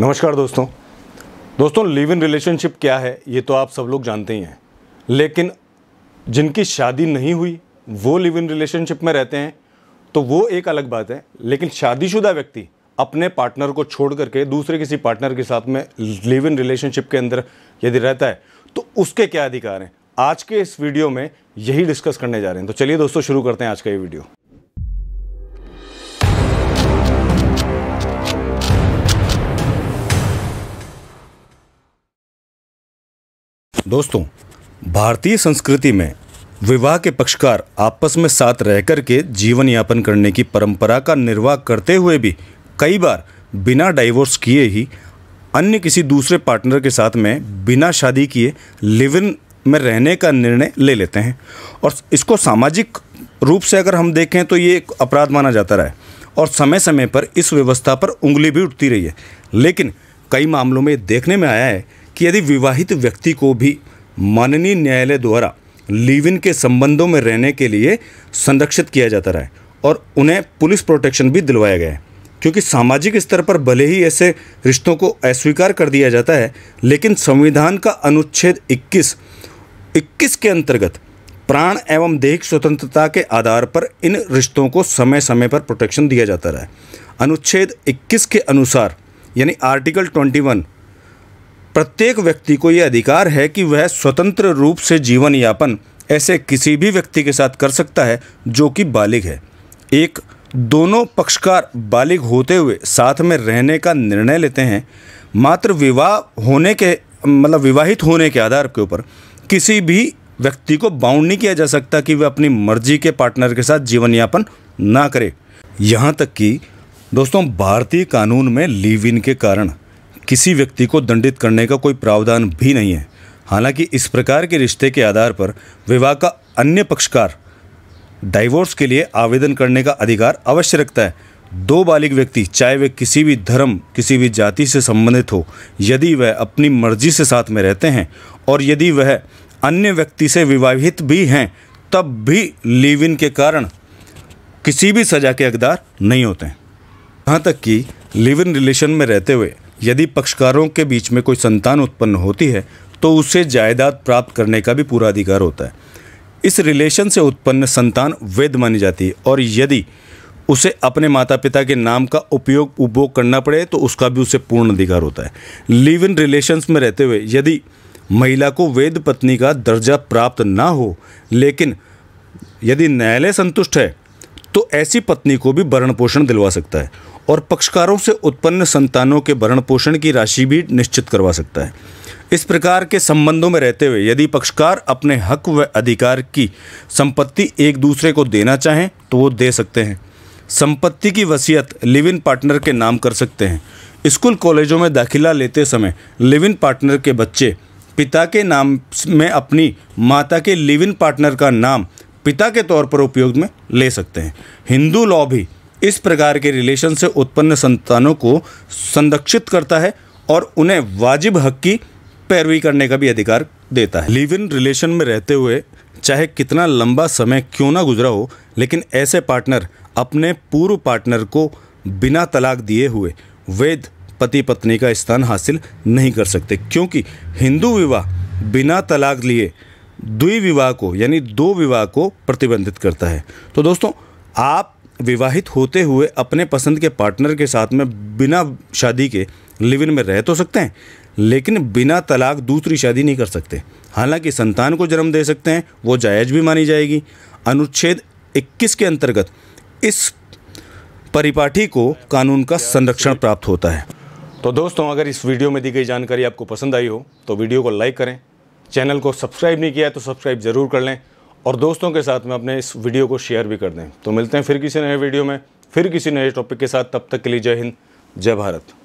नमस्कार दोस्तों दोस्तों लिव इन रिलेशनशिप क्या है ये तो आप सब लोग जानते ही हैं लेकिन जिनकी शादी नहीं हुई वो लिव इन रिलेशनशिप में रहते हैं तो वो एक अलग बात है लेकिन शादीशुदा व्यक्ति अपने पार्टनर को छोड़ करके दूसरे किसी पार्टनर के साथ में लिव इन रिलेशनशिप के अंदर यदि रहता है तो उसके क्या अधिकार हैं आज के इस वीडियो में यही डिस्कस करने जा रहे हैं तो चलिए दोस्तों शुरू करते हैं आज का ये वीडियो दोस्तों भारतीय संस्कृति में विवाह के पक्षकार आपस में साथ रहकर के जीवन यापन करने की परंपरा का निर्वाह करते हुए भी कई बार बिना डाइवोर्स किए ही अन्य किसी दूसरे पार्टनर के साथ में बिना शादी किए लिव इन में रहने का निर्णय ले लेते हैं और इसको सामाजिक रूप से अगर हम देखें तो ये एक अपराध माना जाता रहा है और समय समय पर इस व्यवस्था पर उंगली भी उठती रही है लेकिन कई मामलों में देखने में आया है कि यदि विवाहित व्यक्ति को भी माननीय न्यायालय द्वारा लिव इन के संबंधों में रहने के लिए संरक्षित किया जाता रहा है और उन्हें पुलिस प्रोटेक्शन भी दिलवाया गया है क्योंकि सामाजिक स्तर पर भले ही ऐसे रिश्तों को अस्वीकार कर दिया जाता है लेकिन संविधान का अनुच्छेद 21 21 के अंतर्गत प्राण एवं देहिक स्वतंत्रता के आधार पर इन रिश्तों को समय समय पर प्रोटेक्शन दिया जाता रहा है अनुच्छेद 21 के अनुसार यानी आर्टिकल 21 प्रत्येक व्यक्ति को यह अधिकार है कि वह स्वतंत्र रूप से जीवन यापन ऐसे किसी भी व्यक्ति के साथ कर सकता है जो कि बालिग है एक दोनों पक्षकार बालिग होते हुए साथ में रहने का निर्णय लेते हैं मात्र विवाह होने के मतलब विवाहित होने के आधार के ऊपर किसी भी व्यक्ति को बाउंड नहीं किया जा सकता कि वह अपनी मर्जी के पार्टनर के साथ जीवन यापन ना करे यहाँ तक कि दोस्तों भारतीय कानून में लीव इन के कारण किसी व्यक्ति को दंडित करने का कोई प्रावधान भी नहीं है हालांकि इस प्रकार के रिश्ते के आधार पर विवाह का अन्य पक्षकार डाइवोर्स के लिए आवेदन करने का अधिकार अवश्य रखता है दो बालिग व्यक्ति चाहे वे किसी भी धर्म किसी भी जाति से संबंधित हो यदि वह अपनी मर्जी से साथ में रहते हैं और यदि वह अन्य व्यक्ति से विवाहित भी हैं तब भी लिव इन के कारण किसी भी सज़ा के हकदार नहीं होते हैं यहाँ तक कि लिव इन रिलेशन में रहते हुए यदि पक्षकारों के बीच में कोई संतान उत्पन्न होती है तो उसे जायदाद प्राप्त करने का भी पूरा अधिकार होता है इस रिलेशन से उत्पन्न संतान वैध मानी जाती है और यदि उसे अपने माता पिता के नाम का उपयोग उपभोग करना पड़े तो उसका भी उसे पूर्ण अधिकार होता है लिव इन रिलेशंस में रहते हुए यदि महिला को वेद पत्नी का दर्जा प्राप्त ना हो लेकिन यदि न्यायालय संतुष्ट है तो ऐसी पत्नी को भी भरण पोषण दिलवा सकता है और पक्षकारों से उत्पन्न संतानों के भरण पोषण की राशि भी निश्चित करवा सकता है इस प्रकार के संबंधों में रहते हुए यदि पक्षकार अपने हक व अधिकार की संपत्ति एक दूसरे को देना चाहें तो वो दे सकते हैं संपत्ति की वसीयत लिव इन पार्टनर के नाम कर सकते हैं स्कूल कॉलेजों में दाखिला लेते समय लिव इन पार्टनर के बच्चे पिता के नाम में अपनी माता के लिव इन पार्टनर का नाम पिता के तौर पर उपयोग में ले सकते हैं हिंदू लॉ भी इस प्रकार के रिलेशन से उत्पन्न संतानों को संरक्षित करता है और उन्हें वाजिब हक की पैरवी करने का भी अधिकार देता है लिव इन रिलेशन में रहते हुए चाहे कितना लंबा समय क्यों ना गुजरा हो लेकिन ऐसे पार्टनर अपने पूर्व पार्टनर को बिना तलाक दिए हुए वेद पति पत्नी का स्थान हासिल नहीं कर सकते क्योंकि हिंदू विवाह बिना तलाक लिए द्विविवाह को यानी दो विवाह को प्रतिबंधित करता है तो दोस्तों आप विवाहित होते हुए अपने पसंद के पार्टनर के साथ में बिना शादी के लिव इन में रह तो सकते हैं लेकिन बिना तलाक दूसरी शादी नहीं कर सकते हालांकि संतान को जन्म दे सकते हैं वो जायज भी मानी जाएगी अनुच्छेद 21 के अंतर्गत इस परिपाटी को कानून का संरक्षण प्राप्त होता है तो दोस्तों अगर इस वीडियो में दी गई जानकारी आपको पसंद आई हो तो वीडियो को लाइक करें चैनल को सब्सक्राइब नहीं किया है तो सब्सक्राइब ज़रूर कर लें और दोस्तों के साथ में अपने इस वीडियो को शेयर भी कर दें तो मिलते हैं फिर किसी नए वीडियो में फिर किसी नए टॉपिक के साथ तब तक के लिए जय हिंद जय भारत